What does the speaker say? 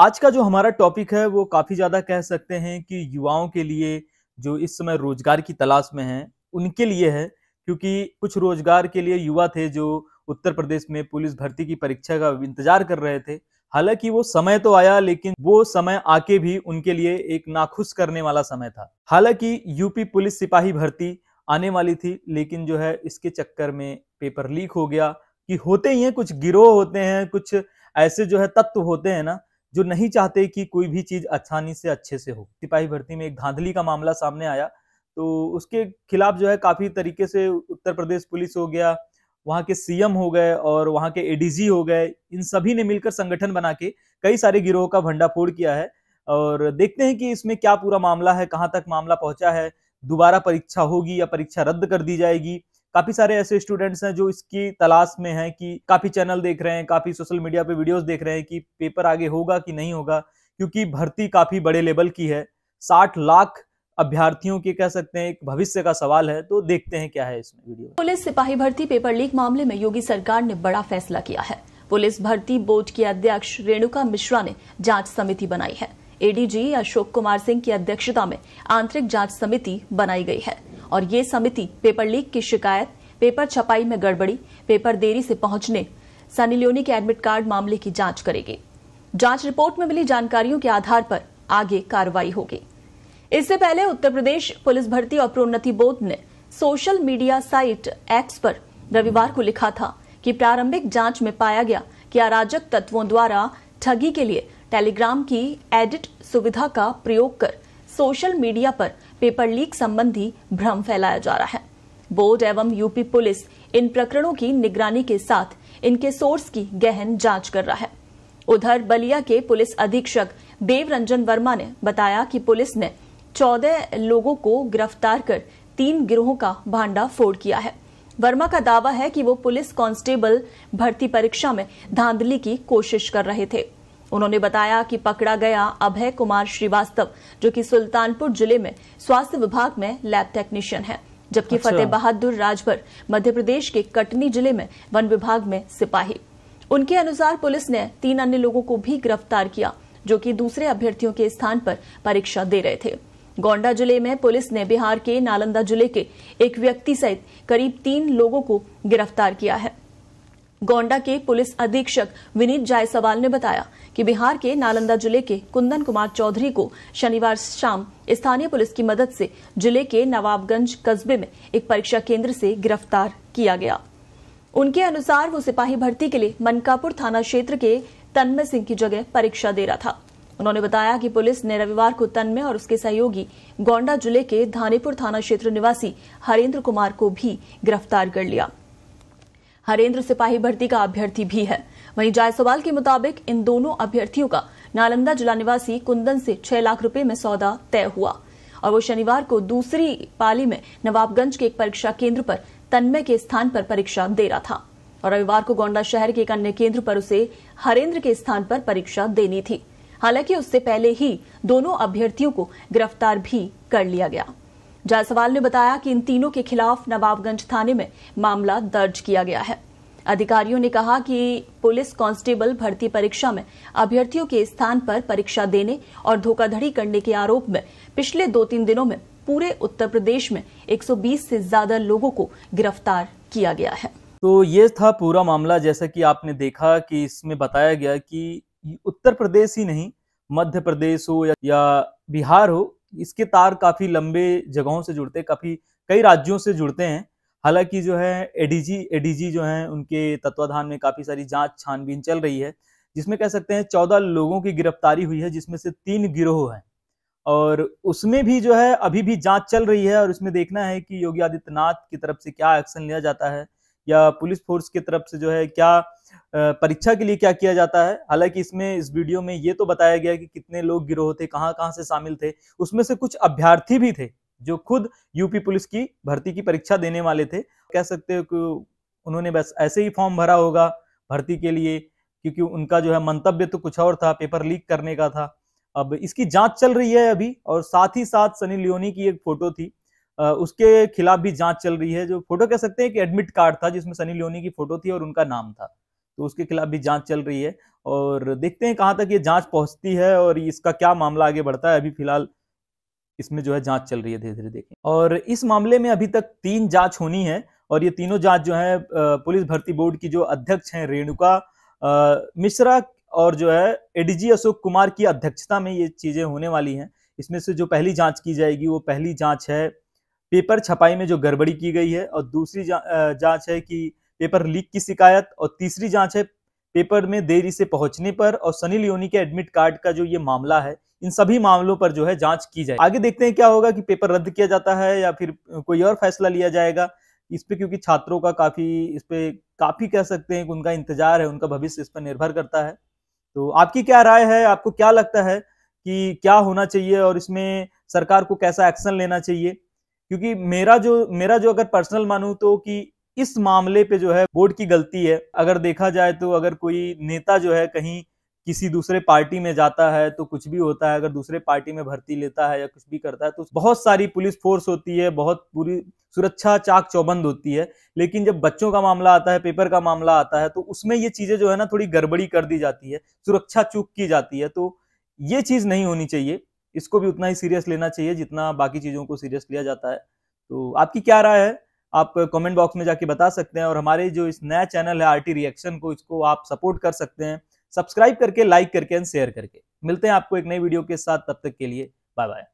आज का जो हमारा टॉपिक है वो काफ़ी ज़्यादा कह सकते हैं कि युवाओं के लिए जो इस समय रोजगार की तलाश में हैं उनके लिए है क्योंकि कुछ रोजगार के लिए युवा थे जो उत्तर प्रदेश में पुलिस भर्ती की परीक्षा का इंतजार कर रहे थे हालांकि वो समय तो आया लेकिन वो समय आके भी उनके लिए एक नाखुश करने वाला समय था हालांकि यूपी पुलिस सिपाही भर्ती आने वाली थी लेकिन जो है इसके चक्कर में पेपर लीक हो गया कि होते ही हैं कुछ गिरोह होते हैं कुछ ऐसे जो है तत्व होते हैं ना जो नहीं चाहते कि कोई भी चीज़ अच्छानी से अच्छे से हो सिपाही भर्ती में एक धांधली का मामला सामने आया तो उसके खिलाफ जो है काफ़ी तरीके से उत्तर प्रदेश पुलिस हो गया वहाँ के सीएम हो गए और वहाँ के एडीजी हो गए इन सभी ने मिलकर संगठन बना के कई सारे गिरोह का भंडाफोड़ किया है और देखते हैं कि इसमें क्या पूरा मामला है कहाँ तक मामला पहुंचा है दोबारा परीक्षा होगी या परीक्षा रद्द कर दी जाएगी काफी सारे ऐसे स्टूडेंट्स हैं जो इसकी तलाश में हैं कि काफी चैनल देख रहे हैं काफी सोशल मीडिया पे वीडियोस देख रहे हैं कि पेपर आगे होगा कि नहीं होगा क्योंकि भर्ती काफी बड़े लेवल की है साठ लाख अभ्यर्थियों के कह सकते हैं एक भविष्य का सवाल है तो देखते हैं क्या है इसमें वीडियो पुलिस सिपाही भर्ती पेपर लीक मामले में योगी सरकार ने बड़ा फैसला किया है पुलिस भर्ती बोर्ड की अध्यक्ष रेणुका मिश्रा ने जांच समिति बनाई है एडीजी अशोक कुमार सिंह की अध्यक्षता में आंतरिक जांच समिति बनाई गई है और ये समिति पेपर लीक की शिकायत पेपर छपाई में गड़बड़ी पेपर देरी से पहुंचने सनी लियोनी के एडमिट कार्ड मामले की जांच करेगी जांच रिपोर्ट में मिली जानकारियों के आधार पर आगे कार्रवाई होगी इससे पहले उत्तर प्रदेश पुलिस भर्ती और प्रोन्नति बोर्ड ने सोशल मीडिया साइट एक्स पर रविवार को लिखा था कि प्रारंभिक जांच में पाया गया कि अराजक तत्वों द्वारा ठगी के लिए टेलीग्राम की एडिट सुविधा का प्रयोग कर सोशल मीडिया पर पेपर लीक संबंधी भ्रम फैलाया जा रहा है बोर्ड एवं यूपी पुलिस इन प्रकरणों की निगरानी के साथ इनके सोर्स की गहन जांच कर रहा है उधर बलिया के पुलिस अधीक्षक देव रंजन वर्मा ने बताया कि पुलिस ने चौदह लोगों को गिरफ्तार कर तीन गिरोहों का भांडा फोड़ किया है वर्मा का दावा है कि वो पुलिस कांस्टेबल भर्ती परीक्षा में धांधली की कोशिश कर रहे थे उन्होंने बताया कि पकड़ा गया अभय कुमार श्रीवास्तव जो कि सुल्तानपुर जिले में स्वास्थ्य विभाग में लैब टेक्नीशियन है जबकि अच्छा। फतेह बहादुर राजभर मध्य प्रदेश के कटनी जिले में वन विभाग में सिपाही उनके अनुसार पुलिस ने तीन अन्य लोगों को भी गिरफ्तार किया जो कि दूसरे अभ्यर्थियों के स्थान पर परीक्षा दे रहे थे गोंडा जिले में पुलिस ने बिहार के नालंदा जिले के एक व्यक्ति सहित करीब तीन लोगों को गिरफ्तार किया है गोंडा के पुलिस अधीक्षक विनीत जायसवाल ने बताया कि बिहार के नालंदा जिले के कुंदन कुमार चौधरी को शनिवार शाम स्थानीय पुलिस की मदद से जिले के नवाबगंज कस्बे में एक परीक्षा केंद्र से गिरफ्तार किया गया उनके अनुसार वो सिपाही भर्ती के लिए मनकापुर थाना क्षेत्र के तन्मय सिंह की जगह परीक्षा दे रहा था उन्होंने बताया कि पुलिस ने रविवार को तन्मय और उसके सहयोगी गोंडा जिले के धानीपुर थाना क्षेत्र निवासी हरेंद्र कुमार को भी गिरफ्तार कर लिया हरेंद्र सिपाही भर्ती का अभ्यर्थी भी है वहीं जायसवाल के मुताबिक इन दोनों अभ्यर्थियों का नालंदा जिला निवासी कुंदन से छह लाख रूपये में सौदा तय हुआ और वो शनिवार को दूसरी पाली में नवाबगंज के एक परीक्षा केंद्र पर तन्मय के स्थान पर परीक्षा दे रहा था और रविवार को गोंडा शहर के एक अन्य केंद्र पर उसे हरेंद्र के स्थान पर परीक्षा देनी थी हालांकि उससे पहले ही दोनों अभ्यर्थियों को गिरफ्तार भी कर लिया गया जायसवाल ने बताया कि इन तीनों के खिलाफ नवाबगंज थाने में मामला दर्ज किया गया है अधिकारियों ने कहा कि पुलिस कांस्टेबल भर्ती परीक्षा में अभ्यर्थियों के स्थान पर परीक्षा देने और धोखाधड़ी करने के आरोप में पिछले दो तीन दिनों में पूरे उत्तर प्रदेश में 120 से ज्यादा लोगों को गिरफ्तार किया गया है तो ये था पूरा मामला जैसा कि आपने देखा कि इसमें बताया गया कि उत्तर प्रदेश ही नहीं मध्य प्रदेश हो या बिहार हो इसके तार काफ़ी लंबे जगहों से जुड़ते हैं काफ़ी कई राज्यों से जुड़ते हैं हालांकि जो है एडीजी एडीजी जो है उनके तत्वाधान में काफ़ी सारी जांच छानबीन चल रही है जिसमें कह सकते हैं चौदह लोगों की गिरफ्तारी हुई है जिसमें से तीन गिरोह हैं और उसमें भी जो है अभी भी जांच चल रही है और उसमें देखना है कि योगी आदित्यनाथ की तरफ से क्या एक्शन लिया जाता है या पुलिस फोर्स की तरफ से जो है क्या परीक्षा के लिए क्या किया जाता है हालांकि इसमें इस वीडियो में ये तो बताया गया कि कितने लोग गिरोह थे कहाँ कहाँ से शामिल थे उसमें से कुछ अभ्यर्थी भी थे जो खुद यूपी पुलिस की भर्ती की परीक्षा देने वाले थे कह सकते हो कि उन्होंने बस ऐसे ही फॉर्म भरा होगा भर्ती के लिए क्योंकि उनका जो है मंतव्य तो कुछ और था पेपर लीक करने का था अब इसकी जांच चल रही है अभी और साथ ही साथ सनी लियोनी की एक फोटो थी उसके खिलाफ भी जांच चल रही है जो फोटो कह सकते हैं कि एडमिट कार्ड था जिसमें सनी लियोनी की फोटो थी और उनका नाम था तो उसके खिलाफ भी जांच चल रही है और देखते हैं कहाँ तक ये जांच पहुंचती है और इसका क्या मामला आगे बढ़ता है अभी फिलहाल इसमें जो है जांच चल रही है धीरे धीरे देखें और इस मामले में अभी तक तीन जांच होनी है और ये तीनों जांच जो है पुलिस भर्ती बोर्ड की जो अध्यक्ष हैं रेणुका मिश्रा और जो है एडीजी अशोक कुमार की अध्यक्षता में ये चीजें होने वाली हैं इसमें से जो पहली जांच की जाएगी वो पहली जांच है पेपर छपाई में जो गड़बड़ी की गई है और दूसरी जांच है कि पेपर लीक की शिकायत और तीसरी जांच है पेपर में देरी से पहुंचने पर और सनी लियोनी के एडमिट कार्ड का जो ये मामला है इन सभी मामलों पर जो है जांच की जाए आगे देखते हैं क्या होगा कि पेपर रद्द किया जाता है या फिर कोई और फैसला लिया जाएगा इस पे क्योंकि छात्रों का काफी इस पे काफी कह सकते हैं कि उनका इंतजार है उनका भविष्य इस पर निर्भर करता है तो आपकी क्या राय है आपको क्या लगता है कि क्या होना चाहिए और इसमें सरकार को कैसा एक्शन लेना चाहिए क्योंकि मेरा जो मेरा जो अगर पर्सनल मानू तो कि इस मामले पे जो है बोर्ड की गलती है अगर देखा जाए तो अगर कोई नेता जो है कहीं किसी दूसरे पार्टी में जाता है तो कुछ भी होता है अगर दूसरे पार्टी में भर्ती लेता है या कुछ भी करता है तो बहुत सारी पुलिस फोर्स होती है बहुत पूरी सुरक्षा चाक चौबंद होती है लेकिन जब बच्चों का मामला आता है पेपर का मामला आता है तो उसमें ये चीज़ें जो है ना थोड़ी गड़बड़ी कर दी जाती है सुरक्षा चूक की जाती है तो ये चीज़ नहीं होनी चाहिए इसको भी उतना ही सीरियस लेना चाहिए जितना बाकी चीज़ों को सीरियस लिया जाता है तो आपकी क्या राय है आप कमेंट बॉक्स में जाके बता सकते हैं और हमारे जो इस नया चैनल है आरटी रिएक्शन को इसको आप सपोर्ट कर सकते हैं सब्सक्राइब करके लाइक करके एंड शेयर करके मिलते हैं आपको एक नई वीडियो के साथ तब तक के लिए बाय बाय